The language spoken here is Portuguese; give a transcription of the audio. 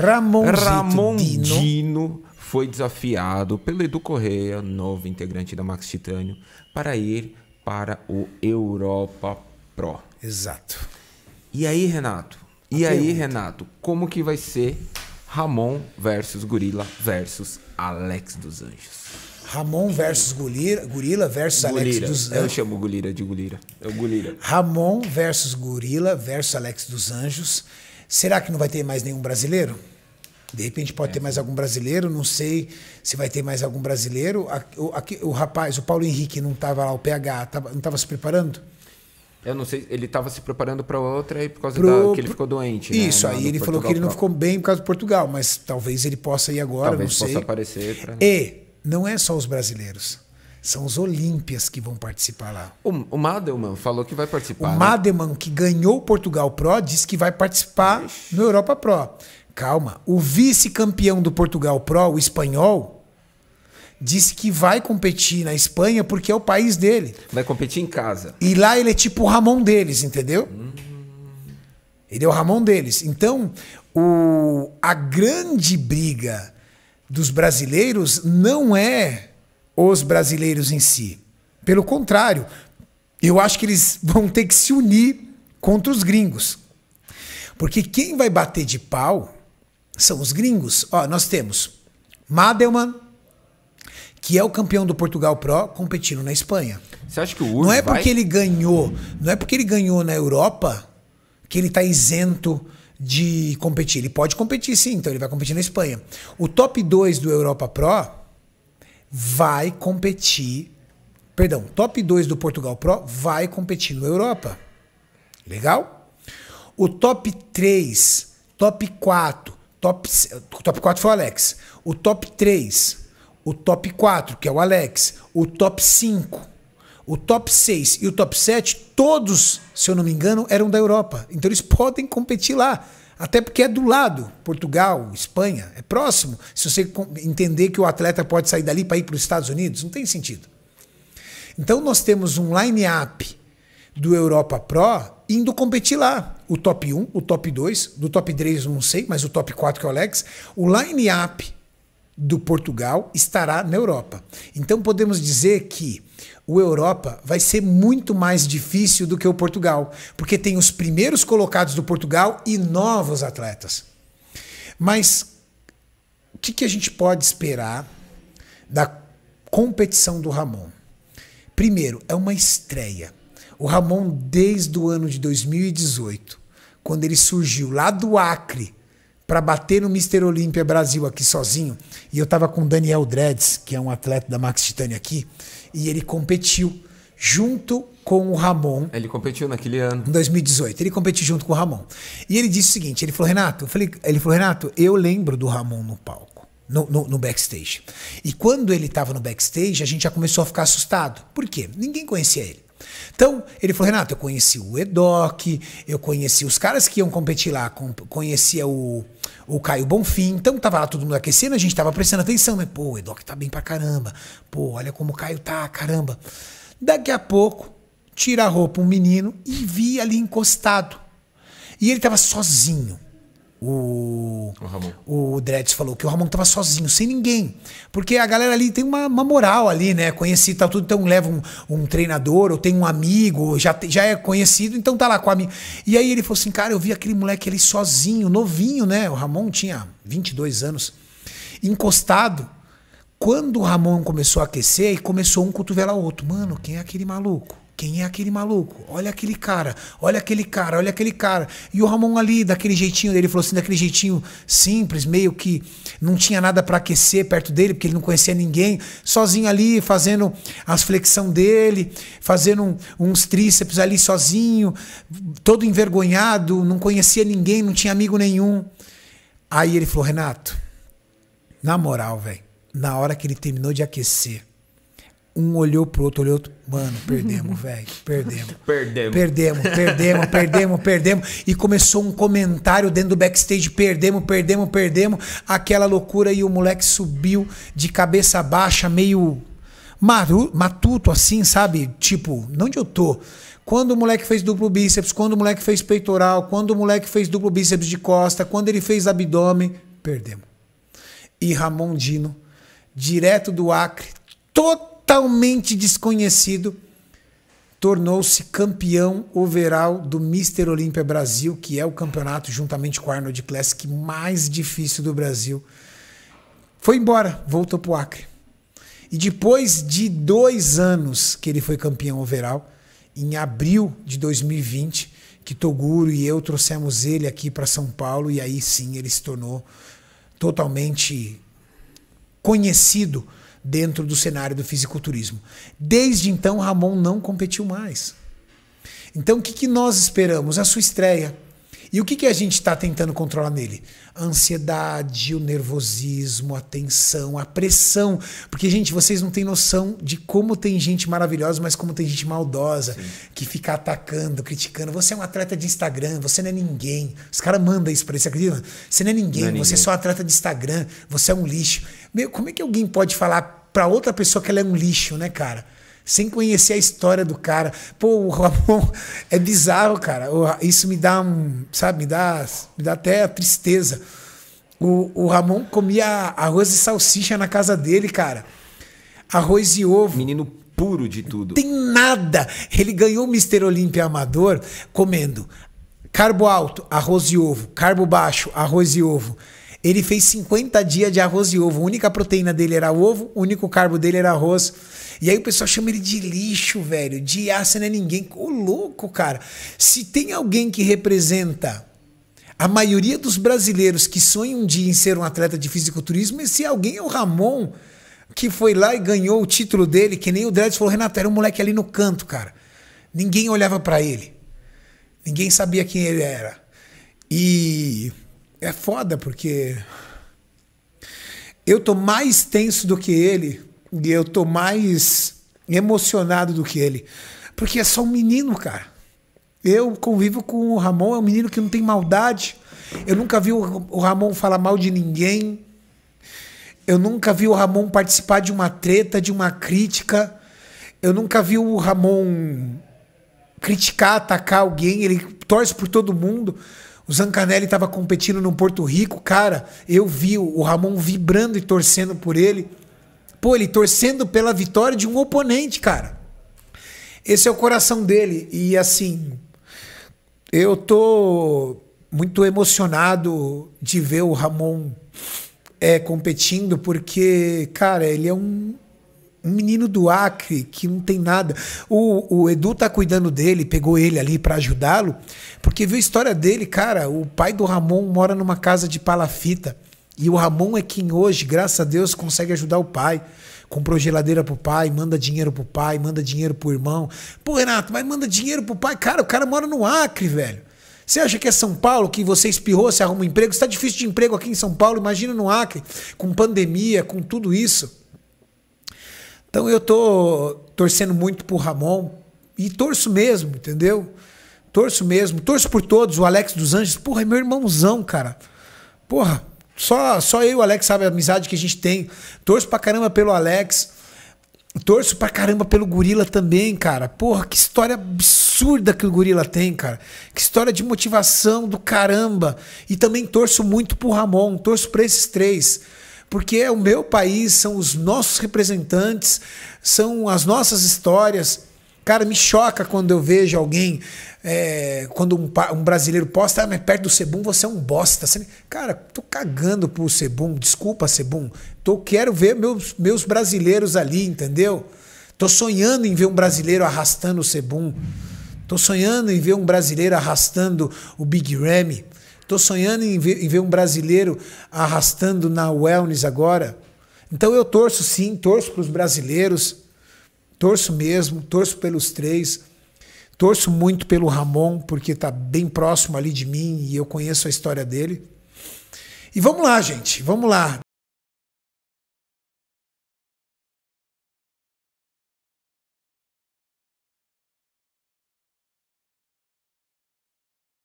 Ramon Ramon Dino. Dino foi desafiado pelo Edu Correia, novo integrante da Max Titânio, para ir para o Europa Pro. Exato. E aí, Renato? e aí, Renato, como que vai ser Ramon versus Gorila versus Alex dos Anjos? Ramon versus Gorila, Gorila versus Alex dos Anjos. Eu chamo Gorila de Gorila. É o Gorila. Ramon versus Gorila versus Alex dos Anjos. Será que não vai ter mais nenhum brasileiro? De repente pode é. ter mais algum brasileiro, não sei se vai ter mais algum brasileiro. O, aqui, o rapaz, o Paulo Henrique, não estava lá, o PH, tava, não estava se preparando? Eu não sei, ele estava se preparando para outra e por causa Pro, da, que ele ficou doente. Né, Isso, né? aí ele falou que ele não ficou bem por causa do Portugal, mas talvez ele possa ir agora, talvez não sei. Possa aparecer pra... E não é só os brasileiros são os Olímpias que vão participar lá. O, o Madelman falou que vai participar. O né? Madelman, que ganhou o Portugal Pro, disse que vai participar Ixi. no Europa Pro. Calma. O vice-campeão do Portugal Pro, o espanhol, disse que vai competir na Espanha porque é o país dele. Vai competir em casa. E lá ele é tipo o Ramon deles, entendeu? Hum. Ele é o Ramon deles. Então, o, a grande briga dos brasileiros não é os brasileiros em si. Pelo contrário, eu acho que eles vão ter que se unir contra os gringos. Porque quem vai bater de pau são os gringos. Ó, nós temos Madelman, que é o campeão do Portugal Pro, competindo na Espanha. Você acha que o Urs Não é vai? porque ele ganhou, não é porque ele ganhou na Europa que ele está isento de competir. Ele pode competir sim, então ele vai competir na Espanha. O top 2 do Europa Pro vai competir, perdão, top 2 do Portugal Pro vai competir na Europa. Legal? O top 3, top 4 Top, top 4 foi o Alex. O top 3, o top 4, que é o Alex, o top 5, o top 6 e o top 7, todos, se eu não me engano, eram da Europa. Então eles podem competir lá. Até porque é do lado, Portugal, Espanha, é próximo. Se você entender que o atleta pode sair dali para ir para os Estados Unidos, não tem sentido. Então nós temos um line-up do Europa Pro indo competir lá o top 1, o top 2, do top 3 eu não sei, mas o top 4 que é o Alex, o line-up do Portugal estará na Europa. Então podemos dizer que o Europa vai ser muito mais difícil do que o Portugal, porque tem os primeiros colocados do Portugal e novos atletas. Mas o que, que a gente pode esperar da competição do Ramon? Primeiro, é uma estreia. O Ramon, desde o ano de 2018, quando ele surgiu lá do Acre para bater no Mister Olímpia Brasil aqui sozinho, e eu estava com o Daniel Dredes, que é um atleta da Max Titânia aqui, e ele competiu junto com o Ramon. Ele competiu naquele ano. Em 2018. Ele competiu junto com o Ramon. E ele disse o seguinte: ele falou, Renato, eu falei, ele falou, Renato, eu lembro do Ramon no palco. No, no, no backstage. E quando ele estava no backstage, a gente já começou a ficar assustado. Por quê? Ninguém conhecia ele. Então, ele falou, Renato, eu conheci o Edoc, eu conheci os caras que iam competir lá, conhecia o, o Caio Bonfim, então tava lá todo mundo aquecendo, a gente tava prestando atenção, né? Pô, o Edoc tá bem pra caramba, pô, olha como o Caio tá, caramba. Daqui a pouco, tira a roupa um menino e vi ali encostado. E ele tava sozinho o, o, Ramon. o falou que o Ramon tava sozinho, sem ninguém. Porque a galera ali tem uma, uma moral ali, né? Conheci, tá tudo, então leva um, um treinador, ou tem um amigo, já, já é conhecido, então tá lá com a amigo. E aí ele falou assim, cara, eu vi aquele moleque ali sozinho, novinho, né? O Ramon tinha 22 anos, encostado. Quando o Ramon começou a aquecer, e começou um cotovelo ao outro. Mano, quem é aquele maluco? Quem é aquele maluco? Olha aquele cara, olha aquele cara, olha aquele cara. E o Ramon ali, daquele jeitinho dele, falou assim, daquele jeitinho simples, meio que não tinha nada para aquecer perto dele, porque ele não conhecia ninguém, sozinho ali, fazendo as flexão dele, fazendo uns tríceps ali sozinho, todo envergonhado, não conhecia ninguém, não tinha amigo nenhum. Aí ele falou, Renato, na moral, velho, na hora que ele terminou de aquecer, um olhou pro outro, olhou outro. Mano, perdemos, velho. Perdemos. Perdemos. Perdemos, perdemos, perdemos, perdemos. E começou um comentário dentro do backstage: perdemos, perdemos, perdemos. Aquela loucura e o moleque subiu de cabeça baixa, meio maru, matuto, assim, sabe? Tipo, onde eu tô? Quando o moleque fez duplo bíceps, quando o moleque fez peitoral, quando o moleque fez duplo bíceps de costa, quando ele fez abdômen, perdemos. E Ramon Dino, direto do Acre, totalmente totalmente desconhecido, tornou-se campeão overall do Mister Olímpia Brasil, que é o campeonato, juntamente com o Arnold Classic, mais difícil do Brasil. Foi embora, voltou para o Acre. E depois de dois anos que ele foi campeão overall, em abril de 2020, que Toguro e eu trouxemos ele aqui para São Paulo, e aí sim ele se tornou totalmente conhecido dentro do cenário do fisiculturismo. Desde então, Ramon não competiu mais. Então, o que, que nós esperamos? A sua estreia e o que, que a gente está tentando controlar nele? A ansiedade, o nervosismo, a tensão, a pressão. Porque, gente, vocês não têm noção de como tem gente maravilhosa, mas como tem gente maldosa, Sim. que fica atacando, criticando. Você é um atleta de Instagram, você não é ninguém. Os caras mandam isso pra ele, você acredita? Você não é ninguém, não é ninguém. você é só atleta de Instagram, você é um lixo. Meu, como é que alguém pode falar para outra pessoa que ela é um lixo, né, cara? sem conhecer a história do cara. Pô, o Ramon é bizarro, cara. Isso me dá um, sabe, me dá, me dá até tristeza. O, o Ramon comia arroz e salsicha na casa dele, cara. Arroz e ovo. Menino puro de tudo. Tem nada. Ele ganhou o Mister Olímpia Amador comendo carbo alto, arroz e ovo, carbo baixo, arroz e ovo. Ele fez 50 dias de arroz e ovo. A única proteína dele era ovo, o único carbo dele era arroz. E aí o pessoal chama ele de lixo, velho. De aço não é ninguém. Ô, louco, cara. Se tem alguém que representa a maioria dos brasileiros que sonham um dia em ser um atleta de fisiculturismo, esse alguém é o Ramon, que foi lá e ganhou o título dele, que nem o Dredd falou, Renato, era um moleque ali no canto, cara. Ninguém olhava para ele. Ninguém sabia quem ele era. E é foda, porque eu tô mais tenso do que ele e eu tô mais emocionado do que ele. Porque é só um menino, cara. Eu convivo com o Ramon, é um menino que não tem maldade. Eu nunca vi o Ramon falar mal de ninguém. Eu nunca vi o Ramon participar de uma treta, de uma crítica. Eu nunca vi o Ramon criticar, atacar alguém. Ele torce por todo mundo. O Zancanelli estava competindo no Porto Rico, cara, eu vi o Ramon vibrando e torcendo por ele. Pô, ele torcendo pela vitória de um oponente, cara. Esse é o coração dele. E assim, eu tô muito emocionado de ver o Ramon é, competindo, porque, cara, ele é um um menino do Acre que não tem nada. O, o Edu tá cuidando dele, pegou ele ali para ajudá-lo, porque viu a história dele, cara. O pai do Ramon mora numa casa de palafita. E o Ramon é quem hoje, graças a Deus, consegue ajudar o pai. Comprou geladeira pro pai, manda dinheiro pro pai, manda dinheiro pro irmão. Pô, Renato, mas manda dinheiro pro pai. Cara, o cara mora no Acre, velho. Você acha que é São Paulo que você espirrou, você arruma um emprego? Está difícil de emprego aqui em São Paulo, imagina no Acre, com pandemia, com tudo isso. Então eu tô torcendo muito pro Ramon e torço mesmo, entendeu? Torço mesmo, torço por todos, o Alex dos Anjos, porra, é meu irmãozão, cara. Porra, só só eu e o Alex sabe a amizade que a gente tem. Torço pra caramba pelo Alex. Torço pra caramba pelo Gorila também, cara. Porra, que história absurda que o Gorila tem, cara. Que história de motivação do caramba. E também torço muito pro Ramon, torço pra esses três porque é o meu país, são os nossos representantes, são as nossas histórias. Cara, me choca quando eu vejo alguém, é, quando um, um, brasileiro posta, ah, mas perto do Sebum você é um bosta. cara, tô cagando pro Sebum, desculpa Sebum. Tô, quero ver meus, meus brasileiros ali, entendeu? Tô sonhando em ver um brasileiro arrastando o Sebum. Tô sonhando em ver um brasileiro arrastando o Big Ramy. Estou sonhando em ver, em ver, um brasileiro arrastando na wellness agora. Então eu torço sim, torço para os brasileiros, torço mesmo, torço pelos três, torço muito pelo Ramon, porque está bem próximo ali de mim e eu conheço a história dele. E vamos lá, gente, vamos lá.